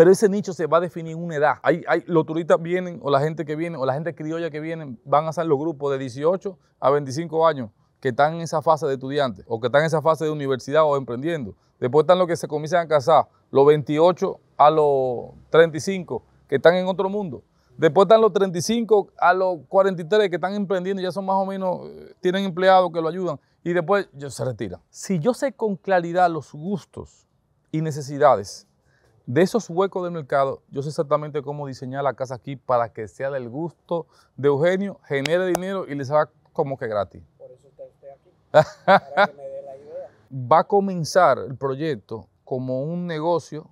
pero ese nicho se va a definir en una edad. los turistas vienen, o la gente que viene, o la gente criolla que viene, van a ser los grupos de 18 a 25 años que están en esa fase de estudiantes, o que están en esa fase de universidad o emprendiendo. Después están los que se comienzan a casar, los 28 a los 35, que están en otro mundo. Después están los 35 a los 43 que están emprendiendo, ya son más o menos, eh, tienen empleados que lo ayudan y después se retiran. Si yo sé con claridad los gustos y necesidades de esos huecos del mercado, yo sé exactamente cómo diseñar la casa aquí para que sea del gusto de Eugenio, genere dinero y les haga como que gratis. Por eso está aquí, para que me dé la idea. Va a comenzar el proyecto como un negocio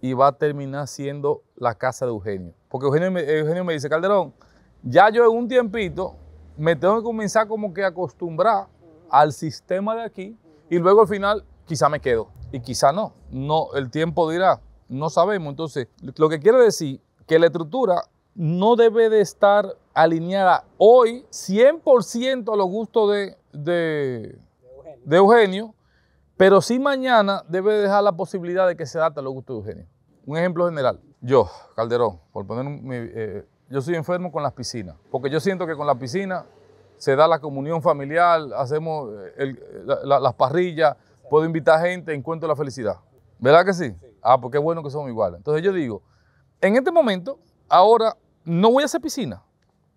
y va a terminar siendo la casa de Eugenio. Porque Eugenio me, dice, Calderón, ya yo en un tiempito me tengo que comenzar como que acostumbrar al sistema de aquí y luego al final quizá me quedo y quizá no. No, el tiempo dirá no sabemos. Entonces, lo que quiere decir, que la estructura no debe de estar alineada hoy 100% a los gustos de, de, Eugenio. pero sí mañana debe dejar la posibilidad de que se adapte a los gustos de Eugenio. Un ejemplo general, yo, Calderón, por poner eh, yo soy enfermo con las piscinas, porque yo siento que con la piscina se da la comunión familiar, hacemos eh, las parrillas, puedo invitar gente, encuentro la felicidad. ¿Verdad que sí. sí. Ah, porque es bueno que somos iguales. Entonces yo digo, en este momento, ahora no voy a hacer piscina,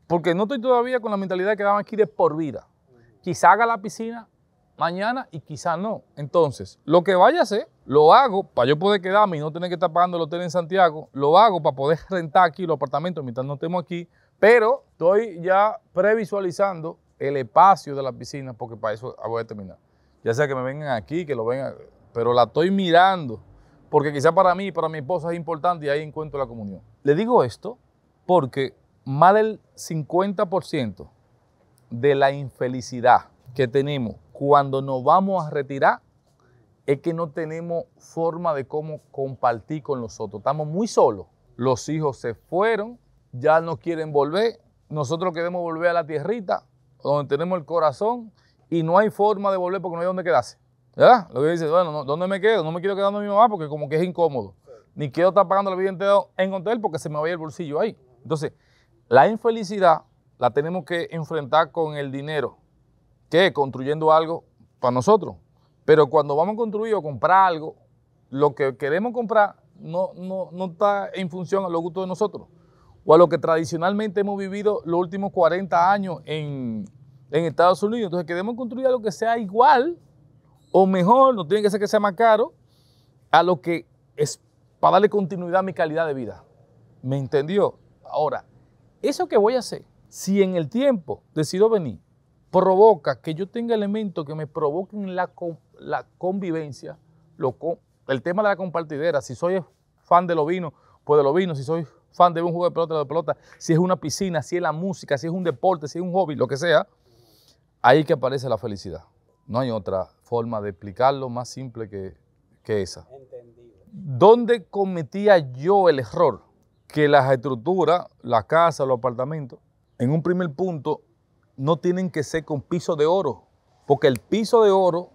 porque no estoy todavía con la mentalidad que daban aquí de por vida. Quizá haga la piscina mañana y quizá no. Entonces, lo que vaya a hacer, lo hago para yo poder quedarme y no tener que estar pagando el hotel en Santiago, lo hago para poder rentar aquí los apartamentos mientras no estemos aquí, pero estoy ya previsualizando el espacio de la piscina porque para eso voy a terminar. Ya sea que me vengan aquí, que lo vengan, pero la estoy mirando porque quizá para mí, y para mi esposa es importante y ahí encuentro la comunión. Le digo esto porque más del 50% de la infelicidad que tenemos cuando nos vamos a retirar es que no tenemos forma de cómo compartir con los otros. Estamos muy solos. Los hijos se fueron, ya no quieren volver. Nosotros queremos volver a la tierrita, donde tenemos el corazón, y no hay forma de volver porque no hay donde quedarse. ¿Verdad? Lo que dice, bueno, ¿dónde me quedo? No me quiero quedar donde mi mamá porque como que es incómodo. Ni quiero estar pagando la vida entera en hotel porque se me va el bolsillo ahí. Entonces, la infelicidad la tenemos que enfrentar con el dinero. que Construyendo algo para nosotros. Pero cuando vamos a construir o comprar algo, lo que queremos comprar no, no, está en función a los gustos de nosotros o a lo que tradicionalmente hemos vivido los últimos 40 años en, en Estados Unidos. Entonces queremos construir algo que sea igual o mejor, no tiene que ser que sea más caro, a lo que es para darle continuidad a mi calidad de vida. ¿Me entendió? Ahora, eso que voy a hacer, si en el tiempo decido venir, provoca que yo tenga elementos que me provoquen la, la convivencia, el tema de la compartidera, si soy fan de lo vino, pues de los vinos, si soy fan de un juego de pelota, de pelota, si es una piscina, si es la música, si es un deporte, si es un hobby, lo que sea, ahí que aparece la felicidad. No hay otra forma de explicarlo más simple que, esa. Entendido. ¿Dónde cometía yo el error? Que las estructuras, la casa, los apartamentos, en un primer punto, no tienen que ser con piso de oro. Porque el piso de oro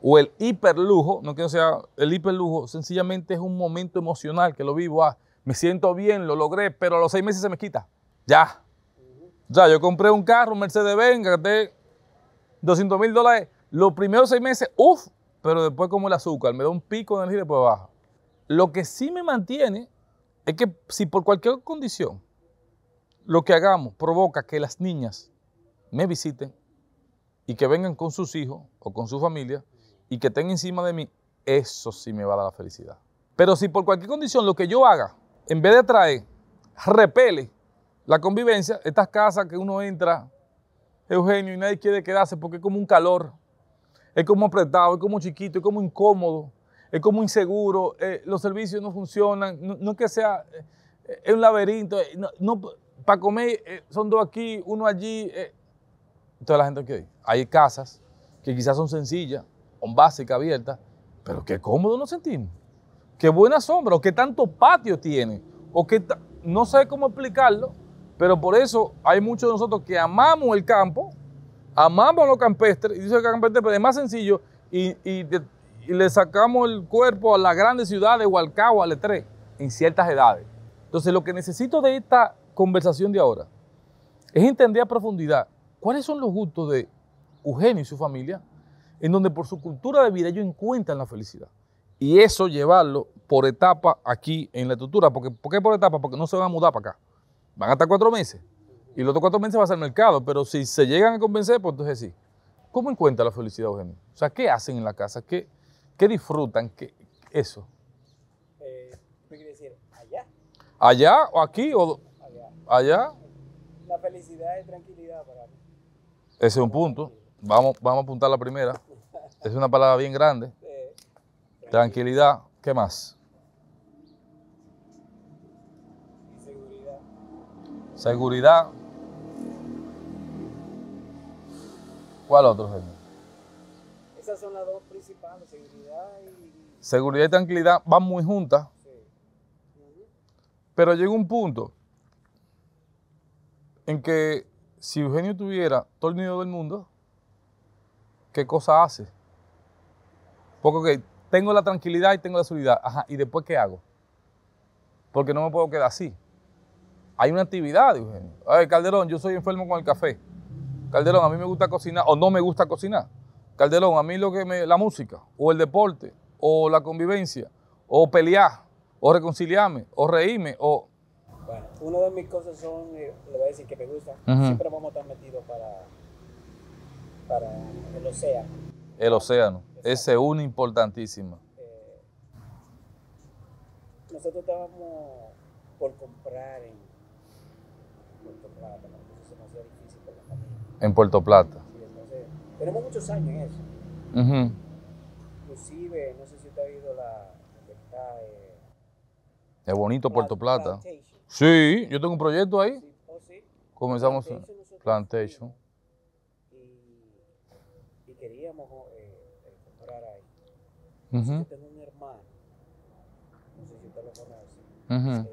o el hiperlujo, no quiero sea el hiperlujo, sencillamente es un momento emocional que lo vivo. Ah, me siento bien, lo logré, pero a los seis meses se me quita. Ya. Ya, yo compré un carro, un Mercedes-Benz, gasté 200 mil dólares los primeros seis meses, uff, pero después como el azúcar, me da un pico de energía y después baja. Lo que sí me mantiene es que si por cualquier condición lo que hagamos provoca que las niñas me visiten y que vengan con sus hijos o con su familia y que estén encima de mí, eso sí me va a dar la felicidad. Pero si por cualquier condición lo que yo haga, en vez de atraer, repele la convivencia, estas casas que uno entra, Eugenio, y nadie quiere quedarse porque es como un calor, es como apretado, es como chiquito, es como incómodo, es como inseguro, eh, los servicios no funcionan, no, es que sea, eh, es un laberinto, eh, no, para comer son dos aquí, uno allí. Toda la gente que hay Hay casas que quizás son sencillas, son básicas, abiertas, pero qué cómodo nos sentimos. Qué buena sombra, o qué tanto patio tiene, o que no sé cómo explicarlo, pero por eso hay muchos de nosotros que amamos el campo, amamos los campestre, y dice que campestre pero es más sencillo, y, le sacamos el cuerpo a las grandes ciudades o al cabo, al en ciertas edades. Entonces, lo que necesito de esta conversación de ahora es entender a profundidad cuáles son los gustos de Eugenio y su familia, en donde por su cultura de vida ellos encuentran la felicidad. Y eso llevarlo por etapa aquí en la estructura. Porque, ¿Por qué por etapa? Porque no se van a mudar para acá. Van hasta cuatro meses. Y los otros cuatro meses ser al mercado, pero si se llegan a convencer, pues entonces sí. ¿Cómo encuentra la felicidad, Eugenio? O sea, ¿qué hacen en la casa? ¿Qué, disfrutan? ¿Qué, eso. Eh, quiere decir? ¿Allá? ¿Allá o aquí? O... Allá. ¿Allá? La felicidad es tranquilidad para mí. Ese es un punto. Vamos, vamos a apuntar la primera. Es una palabra bien grande. Eh, tranquilidad. ¿Qué más? Seguridad. Seguridad. ¿Cuál otro, Eugenio? Esas son las dos principales, seguridad y... Seguridad y tranquilidad van muy juntas. Pero llega un punto en que si Eugenio tuviera todo el nido del mundo, ¿qué cosa hace? Porque que tengo la tranquilidad y tengo la seguridad. Ajá, ¿y después qué hago? Porque no me puedo quedar así. Hay una actividad, Eugenio. A Calderón, yo soy enfermo con el café. Calderón, a mí me gusta cocinar o no me gusta cocinar. Calderón, a mí lo que me, la música, o el deporte, o la convivencia, o pelear, o reconciliarme, o reírme, o... Bueno, una de mis cosas son, eh, le voy a decir que me gusta, siempre vamos a estar metidos para, para el océano. El océano, ese es una importantísima. Eh, nosotros estábamos por comprar en en Puerto Plata. tenemos muchos años en eso. Inclusive, no sé si usted ha visto la... Está, eh, es bonito Puerto Plata. Sí, yo tengo un proyecto ahí. Oh, Comenzamos Plantation. plantation. Y, queríamos eh, eh, comprar ahí. Yo tengo un hermano, no sé si usted lo conoce.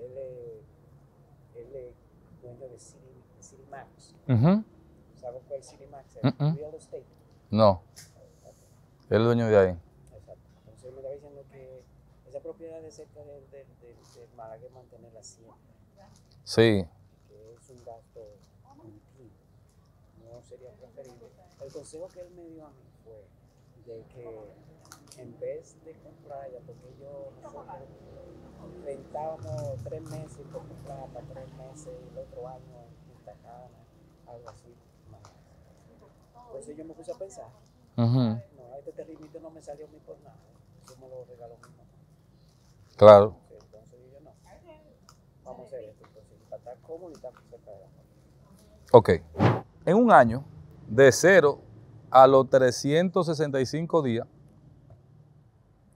Él es dueño de Cinemax. Max el Cinemax, estate. No. El dueño de ahí. Exacto. Entonces me estaba diciendo que esa propiedad de cerca de, de, de Málaga es mantenerla siempre. Sí. Que es un gasto No sería preferible. El consejo que él me dio a mí fue de que en vez de comprarla, porque yo nosotros rentábamos tres meses por comprarla, tres meses y el otro año en Punta algo así eso yo me puse a pensar. No, este terrimito no me salió a mí por nada. Yo me lo regaló mi mamá. Claro. Entonces yo no, vamos a hacer esto. cómodo y estar de la Ok. En un año, de cero a los 365 días,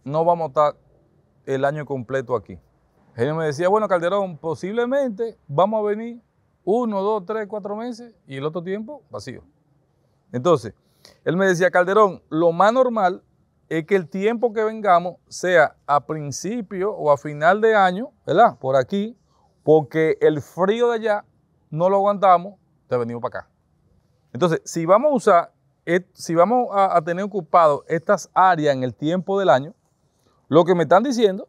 no vamos a estar el año completo aquí. Él me decía, bueno, Calderón, posiblemente vamos a venir uno, dos, tres, cuatro meses y el otro tiempo vacío. Entonces, él me decía, Calderón, lo más normal es que el tiempo que vengamos sea a principio o a final de año, ¿verdad? Por aquí, porque el frío de allá no lo aguantamos, te venimos para acá. Entonces, si vamos a usar, si vamos a, tener ocupado estas áreas en el tiempo del año, lo que me están diciendo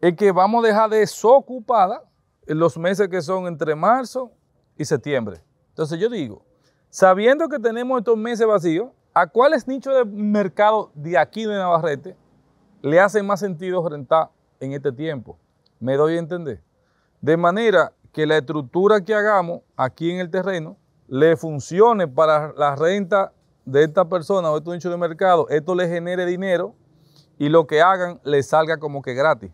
es que vamos a dejar desocupada en los meses que son entre marzo y septiembre. Entonces yo digo, sabiendo que tenemos estos meses vacíos, ¿a cuáles nichos de mercado de aquí de Navarrete le hace más sentido rentar en este tiempo? Me doy a entender. De manera que la estructura que hagamos aquí en el terreno le funcione para la renta de esta persona o estos nichos de mercado, esto le genere dinero y lo que hagan le salga como que gratis.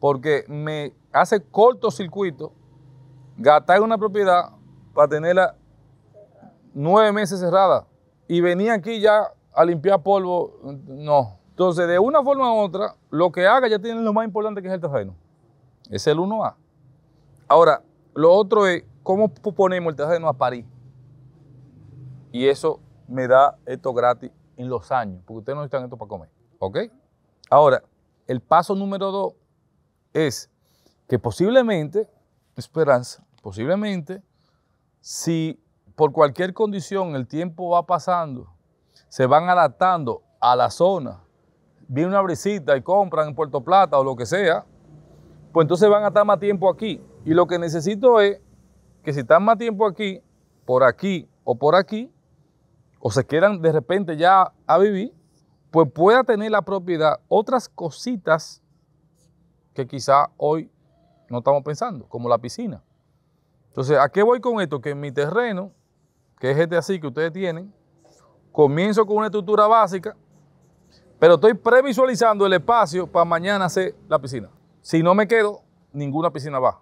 Porque me hace circuito gastar una propiedad para tenerla nueve meses cerrada y venía aquí ya a limpiar polvo, no. Entonces, de una forma u otra, lo que haga ya tiene lo más importante que es el terreno. Es el 1A. Ahora, lo otro es cómo ponemos el terreno a París. Y eso me da esto gratis en los años, porque ustedes no están esto para comer. ¿Ok? Ahora, el paso número dos es que posiblemente, esperanza, posiblemente, si por cualquier condición, el tiempo va pasando, se van adaptando a la zona. Viene una brisita y compran en Puerto Plata o lo que sea, pues entonces van a estar más tiempo aquí. Y lo que necesito es que si están más tiempo aquí, por aquí o por aquí, o se quedan de repente ya a vivir, pues pueda tener la propiedad otras cositas que quizá hoy no estamos pensando, como la piscina. Entonces, ¿a qué voy con esto? Que en mi terreno que es este así que ustedes tienen, comienzo con una estructura básica, pero estoy previsualizando el espacio para mañana hacer la piscina. Si no me quedo, ninguna piscina va.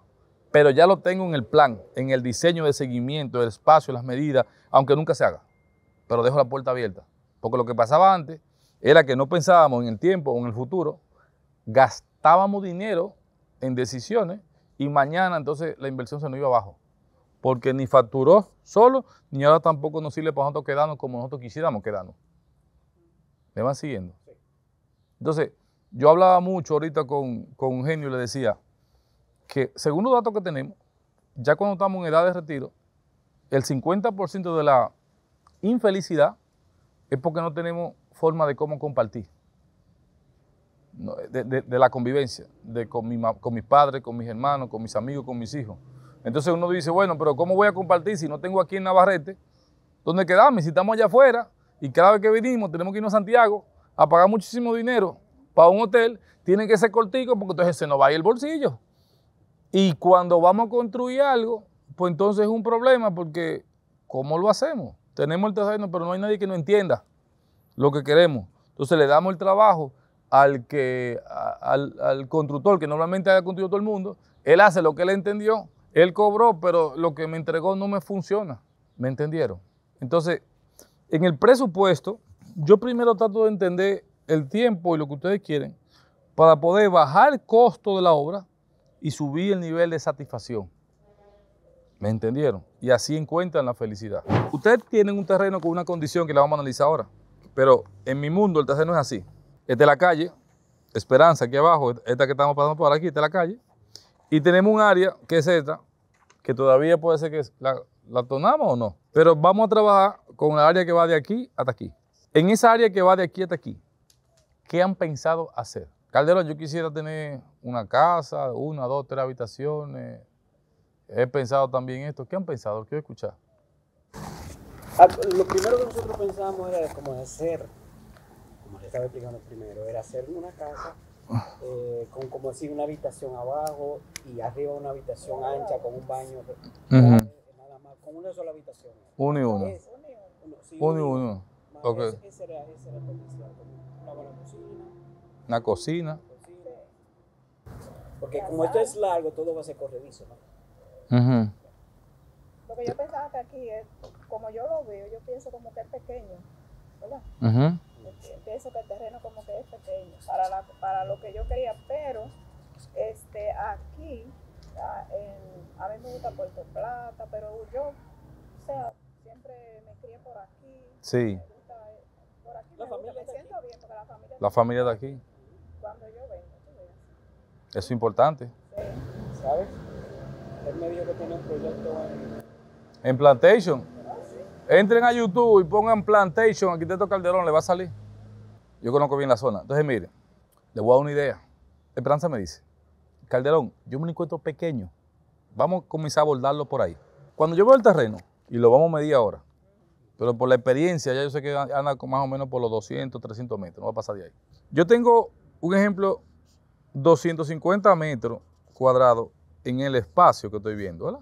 Pero ya lo tengo en el plan, en el diseño de seguimiento, el espacio, las medidas, aunque nunca se haga. Pero dejo la puerta abierta. Porque lo que pasaba antes era que no pensábamos en el tiempo o en el futuro, gastábamos dinero en decisiones y mañana entonces la inversión se nos iba abajo porque ni facturó solo, ni ahora tampoco nos sirve para nosotros quedarnos como nosotros quisiéramos quedarnos. ¿Me van siguiendo? Entonces, yo hablaba mucho ahorita con, un genio y le decía que según los datos que tenemos, ya cuando estamos en edad de retiro, el 50% de la infelicidad es porque no tenemos forma de cómo compartir, de, la convivencia, de con, mi, con mis padres, con mis hermanos, con mis amigos, con mis hijos. Entonces uno dice, bueno, pero ¿cómo voy a compartir si no tengo aquí en Navarrete? ¿Dónde quedamos? Si estamos allá afuera y cada vez que venimos tenemos que irnos a Santiago a pagar muchísimo dinero para un hotel, tiene que ser cortico porque entonces se nos va a ir el bolsillo. Y cuando vamos a construir algo, pues entonces es un problema porque ¿cómo lo hacemos? Tenemos el terreno, pero no hay nadie que no entienda lo que queremos. Entonces le damos el trabajo al, que, al, al constructor, que normalmente ha construido todo el mundo, él hace lo que él entendió él cobró, pero lo que me entregó no me funciona. ¿Me entendieron? Entonces, en el presupuesto, yo primero trato de entender el tiempo y lo que ustedes quieren para poder bajar el costo de la obra y subir el nivel de satisfacción. ¿Me entendieron? Y así encuentran la felicidad. Ustedes tienen un terreno con una condición que la vamos a analizar ahora, pero en mi mundo el terreno es así. es de la calle, Esperanza aquí abajo, esta que estamos pasando por aquí, esta es la calle, y tenemos un área que es esta, que todavía puede ser que la, la tonamos o no. Pero vamos a trabajar con la área que va de aquí hasta aquí. En esa área que va de aquí hasta aquí, ¿qué han pensado hacer? Calderón, yo quisiera tener una casa, una, dos, tres habitaciones. He pensado también esto. ¿Qué han pensado? Quiero escuchar. Ah, lo primero que nosotros pensábamos era como hacer, como estaba explicando primero, era hacer una casa eh, con como decir una habitación abajo y arriba una habitación ancha con un baño, nada más, con una sola habitación. Uno y uno. uno, y uno. ese, una cocina. Porque como esto es largo, todo va a ser corredizo, Lo que yo pensaba que aquí es, eh, como yo lo veo, yo pienso como que es pequeño, pienso que el terreno como que es pequeño para, la, para lo que yo quería, pero este, aquí, ah, en, a mí me gusta Puerto Plata, pero yo, o sea, siempre me crié por aquí. Sí. Me eh, por aquí la me, familia siento bien porque la familia... La familia de aquí. Cuando yo vengo, tú ves. Eso es importante. Sí. ¿Sabes? Él me dijo que tiene un proyecto en... En Plantation. Ah, Entren a YouTube y pongan Plantation, aquí te toca Calderón, le va a salir. Yo conozco bien la zona. Entonces, mire, le voy a dar una idea. Esperanza me dice, Calderón, yo me encuentro pequeño. Vamos a comenzar a abordarlo por ahí. Cuando yo veo el terreno, y lo vamos a medir ahora, pero por la experiencia, ya yo sé que anda más o menos por los 200, 300 metros, no va a pasar de ahí. Yo tengo un ejemplo, 250 metros cuadrados en el espacio que estoy viendo, ¿verdad?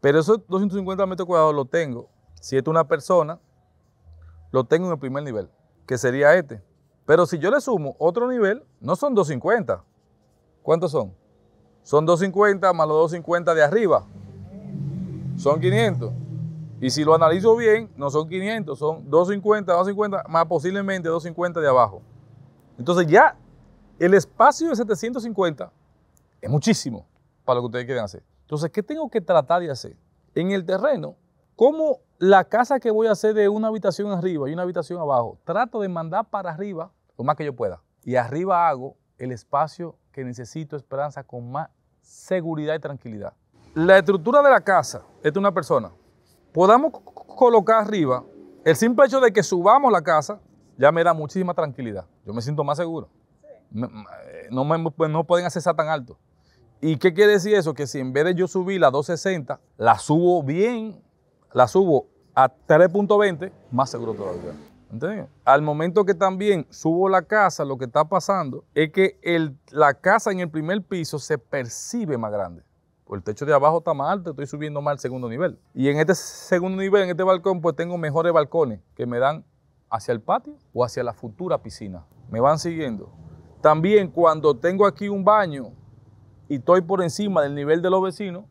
Pero esos 250 metros cuadrados lo tengo, si es una persona, lo tengo en el primer nivel, que sería este. Pero si yo le sumo otro nivel, no son 250. ¿Cuántos son? Son 250 más los 250 de arriba. Son 500. Y si lo analizo bien, no son 500, son 250, 250, más posiblemente 250 de abajo. Entonces ya el espacio de 750 es muchísimo para lo que ustedes quieren hacer. Entonces, ¿qué tengo que tratar de hacer? En el terreno, Como la casa que voy a hacer de una habitación arriba y una habitación abajo, trato de mandar para arriba lo más que yo pueda. Y arriba hago el espacio que necesito esperanza con más seguridad y tranquilidad. La estructura de la casa, esta es una persona. Podamos colocar arriba, el simple hecho de que subamos la casa ya me da muchísima tranquilidad. Yo me siento más seguro. Eh, no, me, pues, pueden hacer tan alto. ¿Y qué quiere decir eso? Que si en vez de yo subir la 260, la subo bien, la subo a 3.20, más seguro todavía. ¿Entendido? Al momento que también subo la casa, lo que está pasando es que la casa en el primer piso se percibe más grande. el techo de abajo está más alto, estoy subiendo más al segundo nivel. Y en este segundo nivel, en este balcón, pues tengo mejores balcones que me dan hacia el patio o hacia la futura piscina. Me van siguiendo. También cuando tengo aquí un baño y estoy por encima del nivel de los vecinos,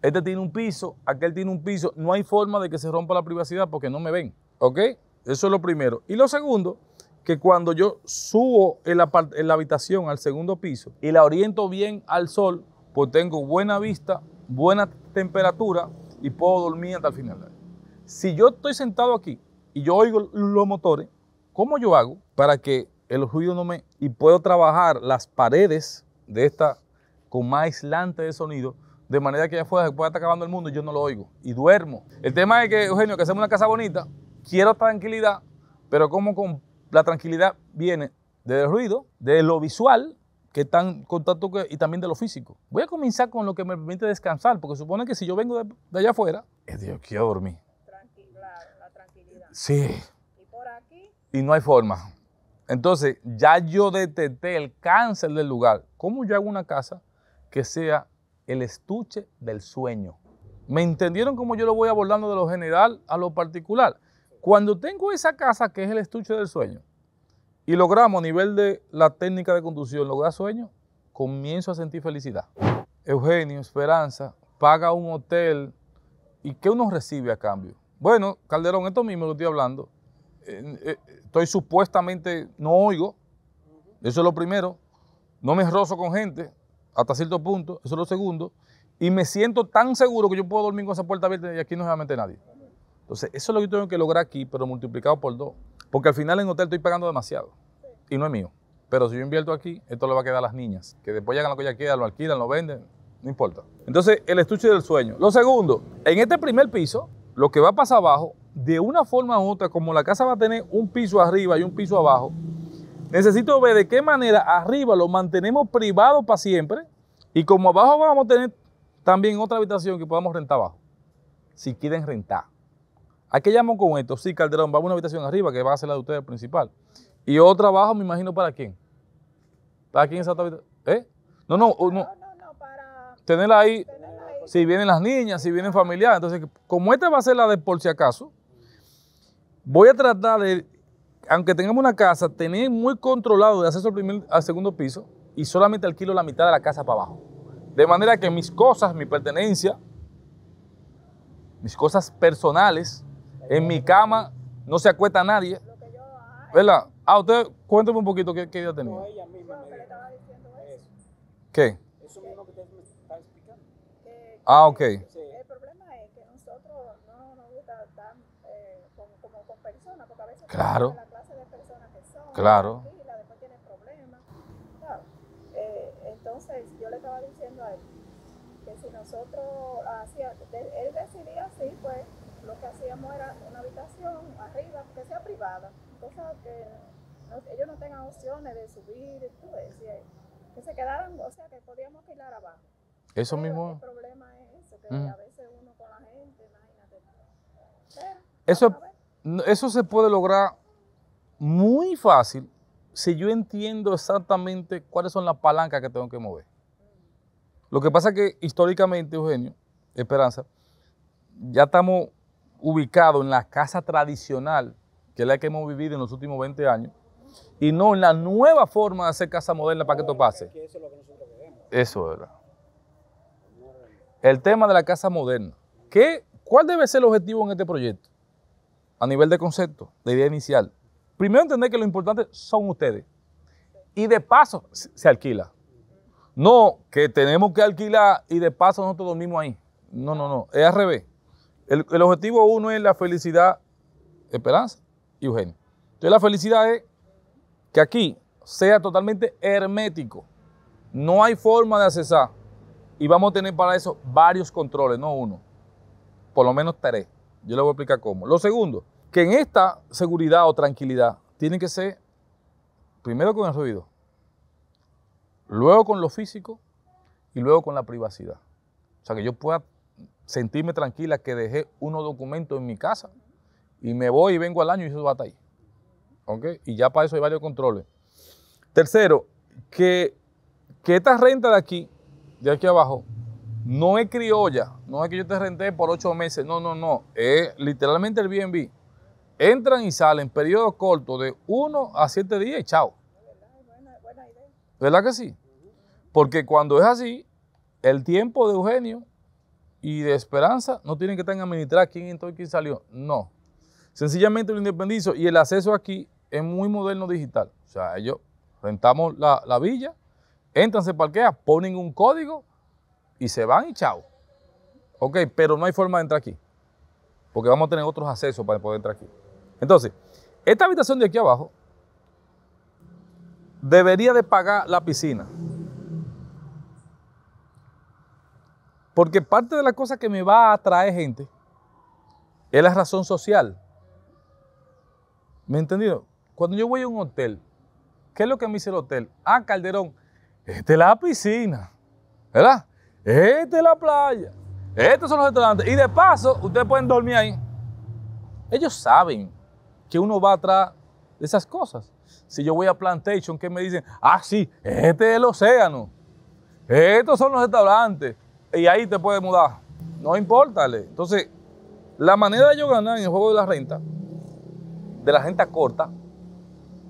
este tiene un piso, aquel tiene un piso, no hay forma de que se rompa la privacidad porque no me ven. ¿Ok? Eso es lo primero. Y lo segundo, que cuando yo subo en la, en la habitación al segundo piso y la oriento bien al sol, pues tengo buena vista, buena temperatura y puedo dormir hasta el final. Si yo estoy sentado aquí y yo oigo los motores, ¿cómo yo hago para que el ruido no me... y puedo trabajar las paredes de esta con más aislante de sonido, de manera que allá afuera se pueda acabando el mundo y yo no lo oigo y duermo. El tema es que, Eugenio, que hacemos una casa bonita, quiero tranquilidad, pero como con la tranquilidad viene del ruido, de lo visual, que están contacto y también de lo físico. Voy a comenzar con lo que me permite descansar, porque supone que si yo vengo de, allá afuera, es eh, Dios, quiero dormir. Tranquilidad, la tranquilidad. Sí. Y por aquí. Y no hay forma. Entonces, ya yo detecté el cáncer del lugar. ¿Cómo yo hago una casa que sea el estuche del sueño? ¿Me entendieron cómo yo lo voy abordando de lo general a lo particular? Cuando tengo esa casa que es el estuche del sueño y logramos a nivel de la técnica de conducción lograr sueño, comienzo a sentir felicidad. Eugenio, Esperanza, paga un hotel y ¿qué uno recibe a cambio? Bueno, Calderón, esto mismo lo estoy hablando. Eh, estoy supuestamente, no oigo, eso es lo primero. No me rozo con gente hasta cierto punto, eso es lo segundo. Y me siento tan seguro que yo puedo dormir con esa puerta abierta y aquí no se va a meter nadie. Entonces, eso es lo que yo tengo que lograr aquí, pero multiplicado por dos. Porque al final en hotel estoy pagando demasiado y no es mío. Pero si yo invierto aquí, esto le va a quedar a las niñas, que después hagan lo que ya queda, lo alquilan, lo venden, no importa. Entonces, el estuche del sueño. Lo segundo, en este primer piso, lo que va a pasar abajo, de una forma u otra, como la casa va a tener un piso arriba y un piso abajo, necesito ver de qué manera arriba lo mantenemos privado para siempre y como abajo vamos a tener también otra habitación que podamos rentar abajo, si quieren rentar. ¿A qué llamo con esto? Sí, Calderón, va a una habitación arriba que va a ser la de ustedes principal. Y otra abajo, me imagino, ¿para quién? ¿Para quién esa habitación? ¿Eh? No, no, no. no, no para tenerla ahí. Si vienen las niñas, si vienen familiares. Entonces, como esta va a ser la de por si acaso, voy a tratar de, aunque tengamos una casa, tener muy controlado de acceso al, al segundo piso y solamente alquilo la mitad de la casa para abajo. De manera que mis cosas, mi pertenencia, mis cosas personales, en mi cama no se acuesta nadie. ¿Verdad? Ah, usted, cuénteme un poquito qué, qué día tenía. ¿Qué? Eso mismo que usted me está explicando. Ah, ok. El problema es que nosotros no nos gusta estar eh, como con personas, porque a veces la clase de personas que son. Claro. Después tiene problemas. Claro. Eh, entonces, yo le estaba diciendo a él que si nosotros ah, él decidía así, pues que hacíamos era una habitación arriba, que sea privada, cosas que ellos no tengan opciones de subir, y todo eso. que se quedaran, o sea, que podíamos alquilar abajo. Eso mismo. El problema es eso, que a veces uno con la gente, imagínate. eso, eso se puede lograr muy fácil si yo entiendo exactamente cuáles son las palancas que tengo que mover. Lo que pasa es que históricamente, Eugenio, Esperanza, ya estamos ubicado en la casa tradicional, que es la que hemos vivido en los últimos 20 años, y no en la nueva forma de hacer casa moderna para que esto pase. Eso es lo El tema de la casa moderna. ¿Qué, ¿Cuál debe ser el objetivo en este proyecto? A nivel de concepto, de idea inicial. Primero entender que lo importante son ustedes. Y de paso se alquila. No que tenemos que alquilar y de paso nosotros dormimos ahí. No, no, no. Es al revés. El, objetivo uno es la felicidad, esperanza y Eugenio. Entonces la felicidad es que aquí sea totalmente hermético. No hay forma de accesar. Y vamos a tener para eso varios controles, no uno. Por lo menos tres. Yo les voy a explicar cómo. Lo segundo, que en esta seguridad o tranquilidad tiene que ser primero con el ruido, luego con lo físico y luego con la privacidad. O sea, que yo pueda sentirme tranquila que dejé unos documentos en mi casa y me voy y vengo al año y eso va a estar ahí. ¿Ok? Y ya para eso hay varios controles. Tercero, que, que esta renta de aquí, de aquí abajo, no es criolla, no es que yo te renté por ocho meses, no, no, no, es literalmente el BNB. Entran y salen periodos cortos de uno a siete días y chao. ¿Verdad que sí? Porque cuando es así, el tiempo de Eugenio y de esperanza no tienen que estar en administrar quién entró y quién salió. No. Sencillamente lo independizo y el acceso aquí es muy moderno digital. O sea, ellos rentamos la, la villa, entran, se parquean, ponen un código y se van y chao. Ok, pero no hay forma de entrar aquí. Porque vamos a tener otros accesos para poder entrar aquí. Entonces, esta habitación de aquí abajo debería de pagar la piscina. Porque parte de la cosa que me va a atraer gente es la razón social. ¿Me entendido? Cuando yo voy a un hotel, ¿qué es lo que me dice el hotel? Ah, Calderón, esta es la piscina, ¿verdad? Esta es la playa, estos son los restaurantes. Y de paso, ustedes pueden dormir ahí. Ellos saben que uno va atrás de esas cosas. Si yo voy a Plantation, ¿qué me dicen? Ah, sí, este es el océano. Estos son los restaurantes y ahí te puedes mudar. No importa. Entonces, la manera de yo ganar en el juego de la renta, de la renta corta,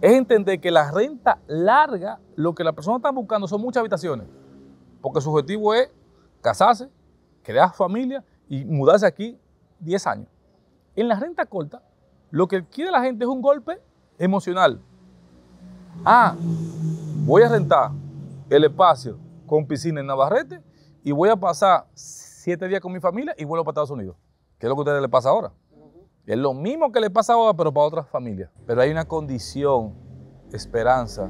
es entender que la renta larga, lo que la persona está buscando son muchas habitaciones. Porque su objetivo es casarse, crear familia y mudarse aquí 10 años. En la renta corta, lo que quiere la gente es un golpe emocional. Ah, voy a rentar el espacio con piscina en Navarrete y voy a pasar siete días con mi familia y vuelvo para Estados Unidos. ¿Qué es lo que a ustedes les pasa ahora? Es lo mismo que le pasa ahora, pero para otras familias. Pero hay una condición, esperanza,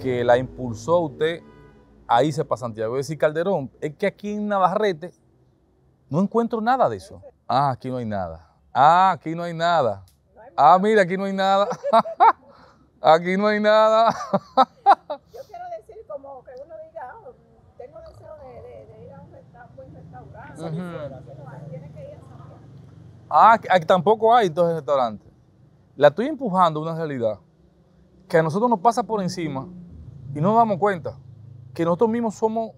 que la impulsó usted a irse para Santiago. Es decir, Calderón, es que aquí en Navarrete no encuentro nada de eso. Ah, aquí no hay nada. Ah, aquí no hay nada. Ah, mira, aquí no hay nada. aquí no hay nada. Ah, aquí ah, tampoco hay dos restaurantes. La estoy empujando a una realidad que a nosotros nos pasa por encima y no nos damos cuenta que nosotros mismos somos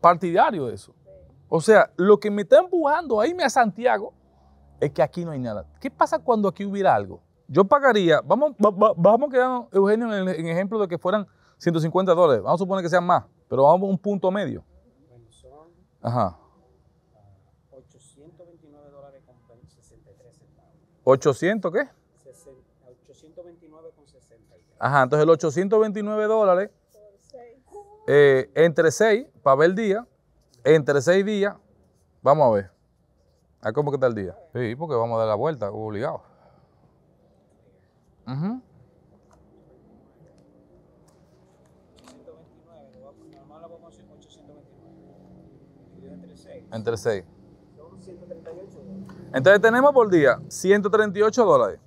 partidarios de eso. O sea, lo que me está empujando a irme a Santiago es que aquí no hay nada. ¿Qué pasa cuando aquí hubiera algo? Yo pagaría, vamos, vamos a Eugenio, en ejemplo de que fueran 150 dólares. Vamos a suponer que sean más, pero vamos a un punto medio. Ajá. 800, ¿qué? 829,60. Ajá, entonces el 829 dólares eh, entre 6 para ver el día, entre 6 días, vamos a ver. ¿A cómo que está el día? Sí, porque vamos a dar la vuelta, obligado. 829, 829. Entre 6. Entre 6. Entonces tenemos por día 138 dólares.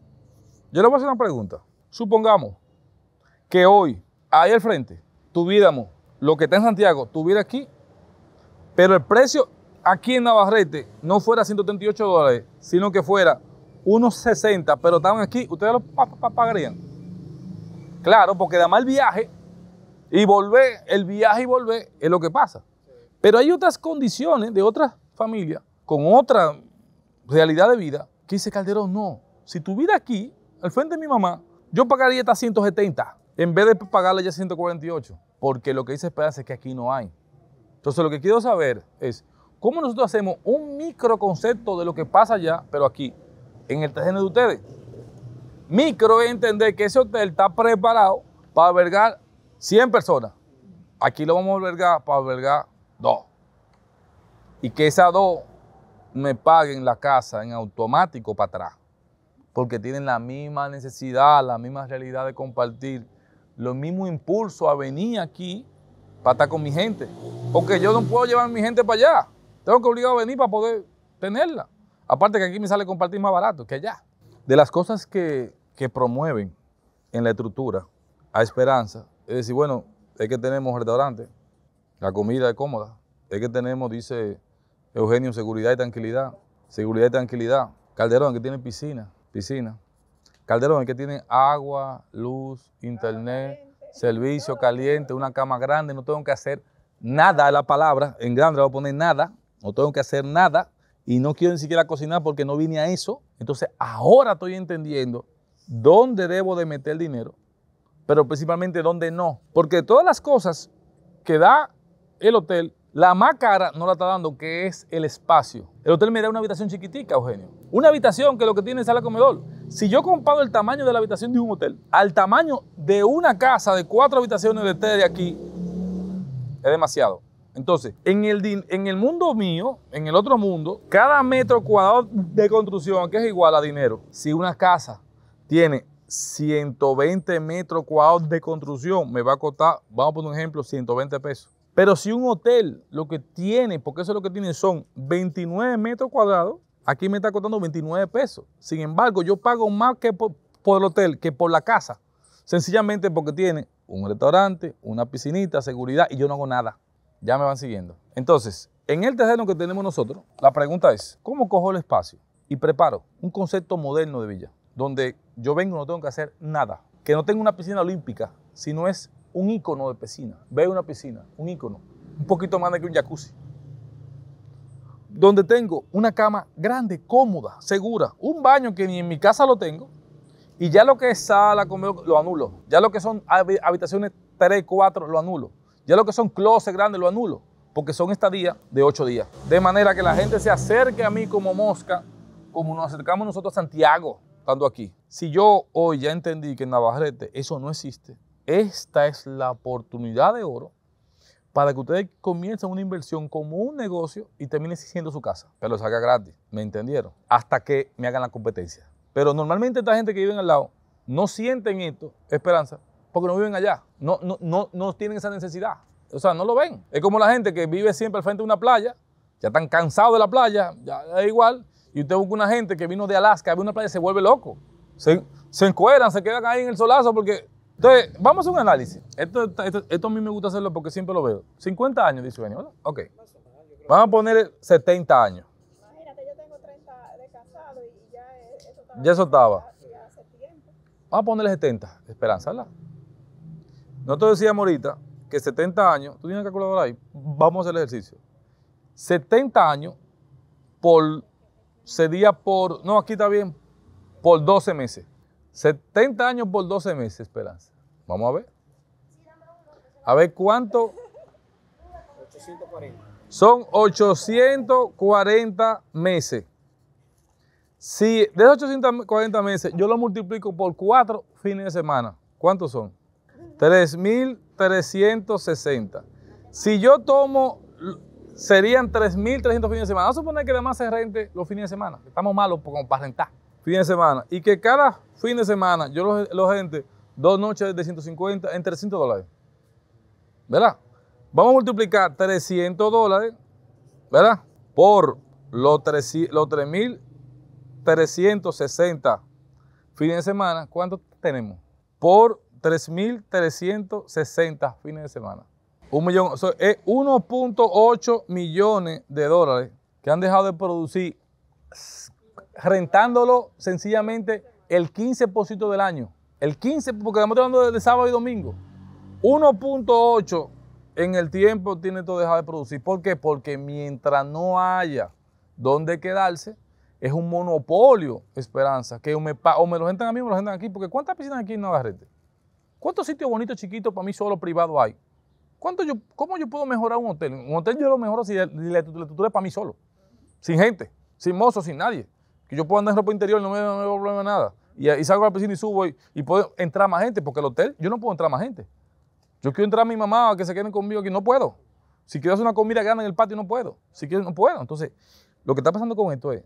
Yo le voy a hacer una pregunta. Supongamos que hoy, ahí al frente, tuviéramos lo que está en Santiago, tuviera aquí, pero el precio aquí en Navarrete no fuera 138 dólares, sino que fuera unos 60, pero estaban aquí, ustedes lo pagarían. Claro, porque además el viaje y volver, el viaje y volver es lo que pasa. Pero hay otras condiciones de otras familias con otra realidad de vida, que dice Calderón, no, si tuviera aquí, al frente de mi mamá, yo pagaría estas 170 en vez de pagarle ya 148, porque lo que dice Esperanza es que aquí no hay. Entonces lo que quiero saber es cómo nosotros hacemos un micro concepto de lo que pasa allá, pero aquí, en el terreno de ustedes. Micro es entender que ese hotel está preparado para albergar 100 personas. Aquí lo vamos a albergar para albergar dos. Y que esas dos me paguen la casa en automático para atrás, porque tienen la misma necesidad, la misma realidad de compartir, los mismo impulso a venir aquí para estar con mi gente, porque yo no puedo llevar mi gente para allá, tengo que obligar a venir para poder tenerla. Aparte que aquí me sale compartir más barato que allá. De las cosas que, que promueven en la estructura a Esperanza, es decir, bueno, es que tenemos restaurante, la comida es cómoda, es que tenemos, dice, Eugenio, seguridad y tranquilidad. Seguridad y tranquilidad. Calderón, que tiene piscina. Piscina. Calderón, que tiene agua, luz, internet, servicio caliente, una cama grande. No tengo que hacer nada la palabra. En grande voy a poner nada. No tengo que hacer nada. Y no quiero ni siquiera cocinar porque no vine a eso. Entonces, ahora estoy entendiendo dónde debo de meter dinero, pero principalmente dónde no. Porque todas las cosas que da el hotel la más cara no la está dando, que es el espacio. El hotel me da una habitación chiquitica, Eugenio. Una habitación que lo que tiene es sala comedor. Si yo comparo el tamaño de la habitación de un hotel al tamaño de una casa de cuatro habitaciones de este de aquí, es demasiado. Entonces, en el, en el mundo mío, en el otro mundo, cada metro cuadrado de construcción, que es igual a dinero, si una casa tiene 120 metros cuadrados de construcción, me va a costar, vamos a poner un ejemplo, 120 pesos. Pero si un hotel lo que tiene, porque eso es lo que tiene, son 29 metros cuadrados, aquí me está costando 29 pesos. Sin embargo, yo pago más que por, el hotel que por la casa. Sencillamente porque tiene un restaurante, una piscinita, seguridad y yo no hago nada. Ya me van siguiendo. Entonces, en el terreno que tenemos nosotros, la pregunta es, ¿cómo cojo el espacio? Y preparo un concepto moderno de villa, donde yo vengo y no tengo que hacer nada. Que no tenga una piscina olímpica, sino es un ícono de piscina. Ve una piscina, un icono, Un poquito más de que un jacuzzi. Donde tengo una cama grande, cómoda, segura. Un baño que ni en mi casa lo tengo. Y ya lo que es sala, comedor, lo anulo. Ya lo que son habitaciones 3, 4, lo anulo. Ya lo que son closets grandes, lo anulo. Porque son estadías de 8 días. De manera que la gente se acerque a mí como mosca, como nos acercamos nosotros a Santiago, estando aquí. Si yo hoy ya entendí que en Navarrete eso no existe, esta es la oportunidad de oro para que ustedes comiencen una inversión como un negocio y terminen siendo su casa. Pero lo saca gratis, ¿me entendieron? Hasta que me hagan la competencia. Pero normalmente esta gente que vive al lado no sienten esto, esperanza, porque no viven allá. No, no, no, no tienen esa necesidad. O sea, no lo ven. Es como la gente que vive siempre al frente de una playa, ya están cansados de la playa, ya da igual. Y usted busca una gente que vino de Alaska, ve una playa y se vuelve loco. Se, se encueran, se quedan ahí en el solazo porque entonces, vamos a un análisis. Esto, esto, a mí me gusta hacerlo porque siempre lo veo. 50 años, dice Benio, ¿verdad? Ok. Vamos a poner 70 años. Imagínate, yo tengo 30 de casado y ya eso estaba. Ya eso estaba. Vamos a ponerle 70, esperanza, ¿verdad? Nosotros decíamos ahorita que 70 años, tú tienes calculador ahí, vamos a hacer el ejercicio. 70 años por, sería por, no, aquí está bien, por 12 meses. 70 años por 12 meses, Esperanza. Vamos a ver. A ver cuánto. 840. Son 840 meses. Si de esos 840 meses yo lo multiplico por 4 fines de semana, ¿cuántos son? 3.360. Si yo tomo, serían 3.300 fines de semana. Vamos a suponer que además se rente los fines de semana. Estamos malos como para rentar fin de semana. Y que cada fin de semana yo los, gente dos noches de 150 en 300 dólares. ¿Verdad? Vamos a multiplicar 300 dólares, ¿verdad? Por los 3.360 fines de semana. ¿Cuánto tenemos? Por 3.360 fines de semana. Un millón, es 1.8 millones de dólares que han dejado de producir rentándolo sencillamente el 15% del año. El 15, porque estamos hablando de, sábado y domingo. 1.8 en el tiempo tiene todo dejado de producir. ¿Por qué? Porque mientras no haya donde quedarse, es un monopolio, Esperanza, que o me, lo rentan a mí o me lo rentan aquí. Porque ¿cuántas piscinas aquí en Navarrete? ¿Cuántos sitios bonitos, chiquitos, para mí solo privado hay? yo, ¿Cómo yo puedo mejorar un hotel? Un hotel yo lo mejoro si la estructura es para mí solo, sin gente, sin mozo, sin nadie que yo puedo andar en ropa interior, no me, no me da problema nada. Y, salgo a la piscina y subo y, puedo entrar más gente, porque el hotel, yo no puedo entrar más gente. Yo quiero entrar a mi mamá a que se queden conmigo aquí, no puedo. Si quiero hacer una comida grande en el patio, no puedo. Si quiero, no puedo. Entonces, lo que está pasando con esto es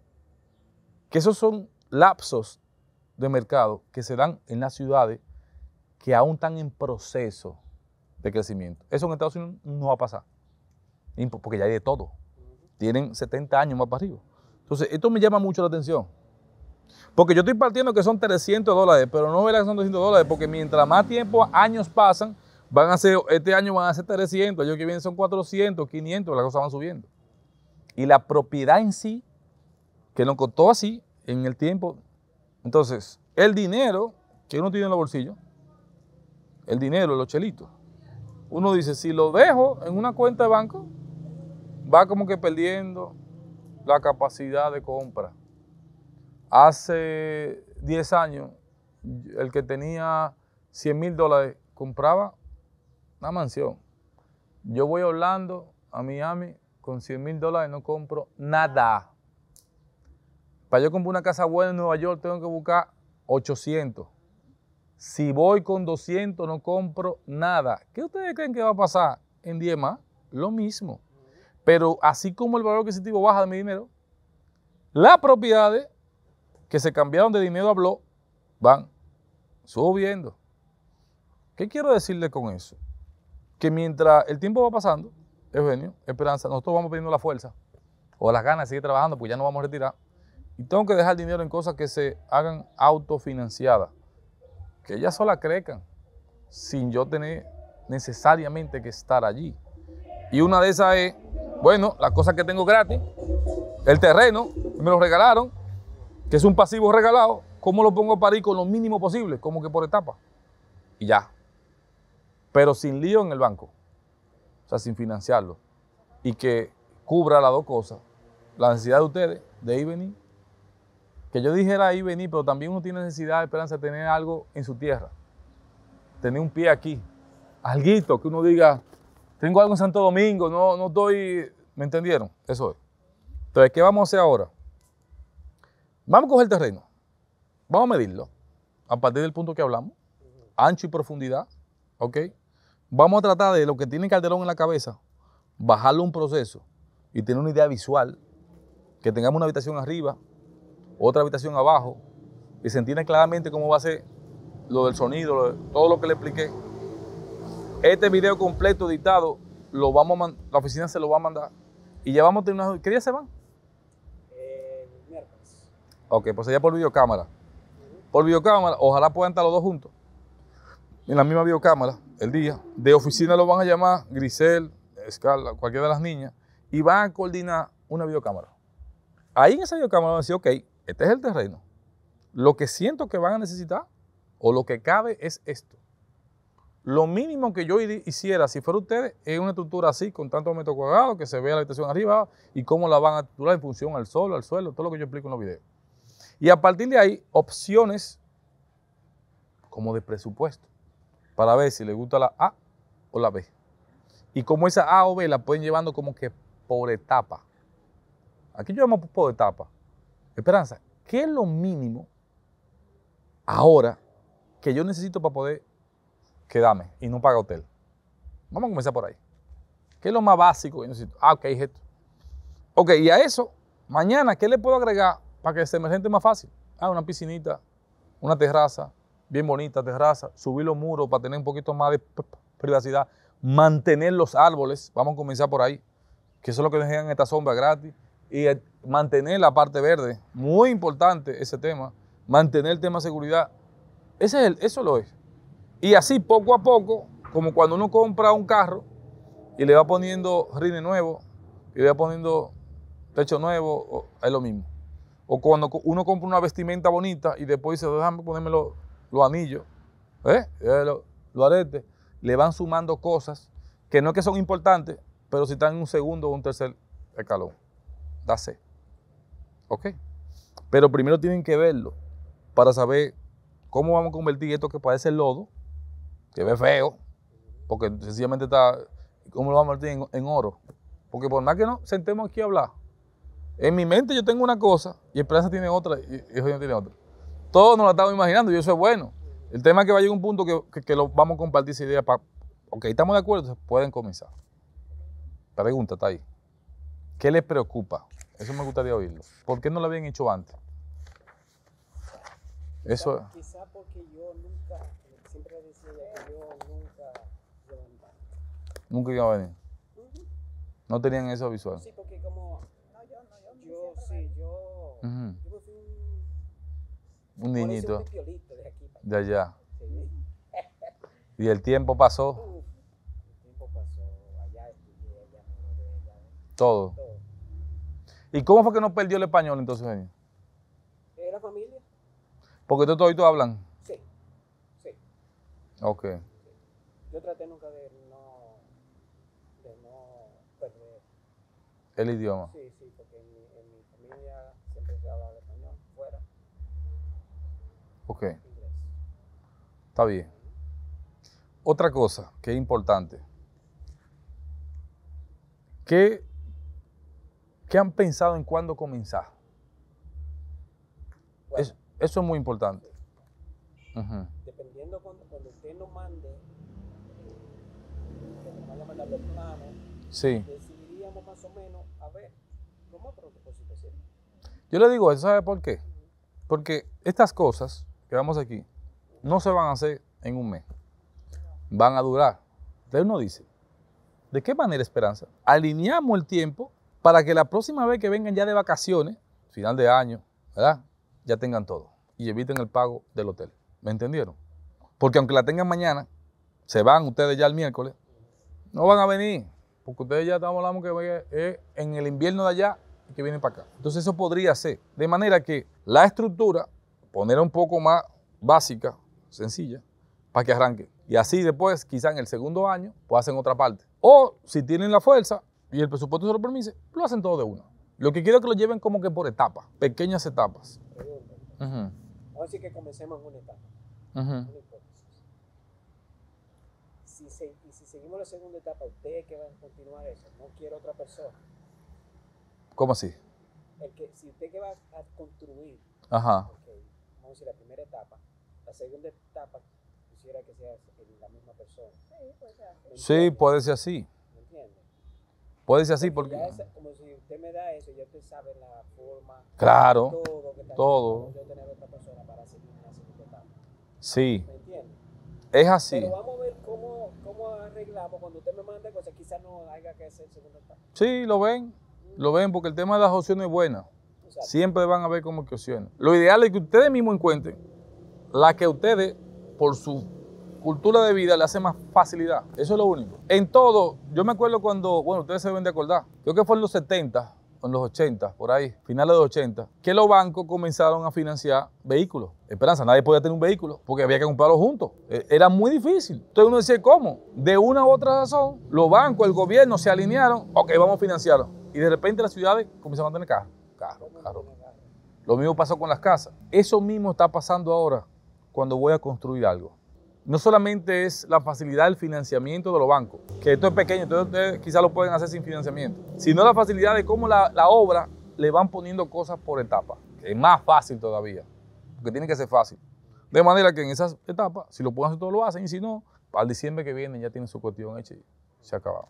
que esos son lapsos de mercado que se dan en las ciudades que aún están en proceso de crecimiento. Eso en Estados Unidos no va a pasar, porque ya hay de todo. Tienen 70 años más para arriba. Entonces, esto me llama mucho la atención. Porque yo estoy partiendo que son 300 dólares, pero no verá que son 200 dólares, porque mientras más tiempo, años pasan, van a ser, este año van a ser 300, yo que viene son 400, 500, las cosas van subiendo. Y la propiedad en sí, que nos costó así en el tiempo. Entonces, el dinero que uno tiene en los bolsillos, el dinero, los chelitos, uno dice, si lo dejo en una cuenta de banco, va como que perdiendo, la capacidad de compra. Hace 10 años, el que tenía 100 mil dólares compraba una mansión. Yo voy a Orlando, a Miami, con 100 mil dólares no compro nada. Para yo comprar una casa buena en Nueva York tengo que buscar 800. Si voy con 200 no compro nada. ¿Qué ustedes creen que va a pasar en 10 más? Lo mismo. Pero así como el valor adquisitivo baja de mi dinero, las propiedades que se cambiaron de dinero a blog van subiendo. ¿Qué quiero decirle con eso? Que mientras el tiempo va pasando, Eugenio, Esperanza, nosotros vamos pidiendo la fuerza o las ganas de seguir trabajando, pues ya no vamos a retirar. Y tengo que dejar dinero en cosas que se hagan autofinanciadas, que ellas solas crezcan, sin yo tener necesariamente que estar allí. Y una de esas es bueno, las cosas que tengo gratis, el terreno, me lo regalaron, que es un pasivo regalado, ¿cómo lo pongo a parir con lo mínimo posible? Como que por etapa. Y ya. Pero sin lío en el banco. O sea, sin financiarlo. Y que cubra las dos cosas. La necesidad de ustedes, de ir venir. Que yo dijera y venir, pero también uno tiene necesidad, de esperanza de tener algo en su tierra. Tener un pie aquí. Alguito que uno diga, tengo algo en Santo Domingo, no, no doy, ¿me entendieron? Eso es. Entonces, ¿qué vamos a hacer ahora? Vamos a coger el terreno, vamos a medirlo, a partir del punto que hablamos, ancho y profundidad, ¿ok? Vamos a tratar de lo que tiene Calderón en la cabeza, bajarlo un proceso y tener una idea visual, que tengamos una habitación arriba, otra habitación abajo, y se entienda claramente cómo va a ser lo del sonido, todo lo que le expliqué. Este video completo editado, lo vamos la oficina se lo va a mandar. Y ya vamos a tener una... ¿Qué día se van? El eh, miércoles. Ok, pues allá por videocámara. Por videocámara, ojalá puedan estar los dos juntos. En la misma videocámara, el día. De oficina lo van a llamar Grisel, Escarla, cualquiera de las niñas. Y van a coordinar una videocámara. Ahí en esa videocámara van a decir, ok, este es el terreno. Lo que siento que van a necesitar o lo que cabe es esto. Lo mínimo que yo hiciera, si fuera ustedes, es una estructura así, con tantos metros cuadrados, que se vea la habitación arriba y cómo la van a titular en función al sol, al suelo, todo lo que yo explico en los videos. Y a partir de ahí, opciones como de presupuesto, para ver si les gusta la A o la B. Y como esa A o B la pueden llevando como que por etapa. Aquí yo llamo por etapa. Esperanza, ¿qué es lo mínimo ahora que yo necesito para poder quédame y no paga hotel. Vamos a comenzar por ahí. ¿Qué es lo más básico? Ah, ok, esto. Ok, y a eso, mañana, ¿qué le puedo agregar para que se me siente más fácil? Ah, una piscinita, una terraza, bien bonita terraza, subir los muros para tener un poquito más de privacidad, mantener los árboles, vamos a comenzar por ahí, que eso es lo que dejan esta sombra gratis, y eh, mantener la parte verde, muy importante ese tema, mantener el tema de seguridad, es el, eso lo es. Y así poco a poco, como cuando uno compra un carro y le va poniendo rines nuevo, y le va poniendo techo nuevo, es lo mismo. O cuando uno compra una vestimenta bonita y después dice, déjame ponerme los, anillos, ¿eh? eh los, aretes, le van sumando cosas que no es que son importantes, pero si están en un segundo o un tercer escalón. Dase. ¿Ok? Pero primero tienen que verlo para saber cómo vamos a convertir esto que parece lodo que ve feo, porque sencillamente está, ¿cómo lo vamos a partir en, oro? Porque por más que no sentemos aquí a hablar, en mi mente yo tengo una cosa y Esperanza tiene otra y, el tiene otra. Todos nos la estamos imaginando y eso es bueno. El tema es que va a llegar un punto que, lo vamos a compartir esa idea para, ok, estamos de acuerdo, pueden comenzar. Pregunta está ahí. ¿Qué les preocupa? Eso me gustaría oírlo. ¿Por qué no lo habían hecho antes? Eso. quizá porque yo nunca yo nunca iba a venir. Nunca iba a venir. Uh -huh. No tenían eso visual. Sí, porque como. No, yo, no, yo. Yo, sí, yo. Uh -huh. Yo fui un. Un niñito. Un de, aquí para de allá. Sí. y el tiempo pasó. Uh, el tiempo pasó. Allá estudié, allá allá. Todo. Todo. ¿Y cómo fue que no perdió el español entonces, Era familia. qué todos, todos hablan. Ok. Yo traté nunca de no, de no perder. ¿El idioma? Sí, sí, porque en mi, en mi familia siempre se hablaba español, fuera. Ok. Está bien. Otra cosa que es importante. ¿Qué, qué han pensado en cuándo comenzar? es, eso es muy importante. Dependiendo cuando, usted nos eh, mande, a mandar los planos, sí. más menos a ver Yo le digo eso, ¿sabe por qué? Porque estas cosas que vamos aquí no se van a hacer en un mes. Van a durar. Entonces uno dice, ¿de qué manera esperanza? Alineamos el tiempo para que la próxima vez que vengan ya de vacaciones, final de año, ¿verdad? Ya tengan todo y eviten el pago del hotel. ¿Me entendieron? Porque aunque la tengan mañana, se van ustedes ya el miércoles, no van a venir, porque ustedes ya estamos hablando que es en el invierno de allá que vienen para acá. Entonces eso podría ser. De manera que la estructura, ponerla un poco más básica, sencilla, para que arranque. Y así después, quizá en el segundo año, pues hacen otra parte. O si tienen la fuerza y el presupuesto se lo permite, lo hacen todo de una. Lo que quiero es que lo lleven como que por etapas, pequeñas etapas. Ahora sí que comencemos en una etapa. Si y si seguimos la segunda etapa, usted que va a continuar eso, no quiero otra persona. ¿Cómo así? El que, si usted que va a construir, Ajá. vamos a decir la primera etapa, la segunda etapa quisiera que sea la misma persona. Sí, puede ser así. Sí, puede ser así. ¿Me entiendes? Puede ser así porque... como si usted me da eso, ya usted sabe la forma, claro, todo, que tener otra persona para Sí. Es así. Pero vamos a ver cómo, arreglamos. Cuando usted me mande cosas, quizás no haya que hacer segunda Sí, lo ven. Lo ven, porque el tema de las opciones es buena. Siempre van a ver cómo que opciones. Lo ideal es que ustedes mismos encuentren la que ustedes, por su cultura de vida, le hace más facilidad. Eso es lo único. En todo, yo me acuerdo cuando, bueno, ustedes se deben de acordar, creo que fue en los 70, en los 80, por ahí, finales de los 80, que los bancos comenzaron a financiar vehículos. Esperanza, nadie podía tener un vehículo porque había que comprarlo juntos. E, era muy difícil. Entonces uno decía, ¿cómo? De una u otra razón, los bancos, el gobierno se alinearon, ok, vamos a financiarlo. Y de repente las ciudades comenzaron a tener carro, carro, carro. Lo mismo pasó con las casas. Eso mismo está pasando ahora cuando voy a construir algo no solamente es la facilidad del financiamiento de los bancos, que esto es pequeño, entonces ustedes eh, quizás lo pueden hacer sin financiamiento, sino la facilidad de cómo la, obra le van poniendo cosas por etapa, que es más fácil todavía, porque tiene que ser fácil. De manera que en esas etapas, si lo pueden hacer, todos lo hacen, y si no, al diciembre que viene ya tienen su cuestión hecha y se ha acabado.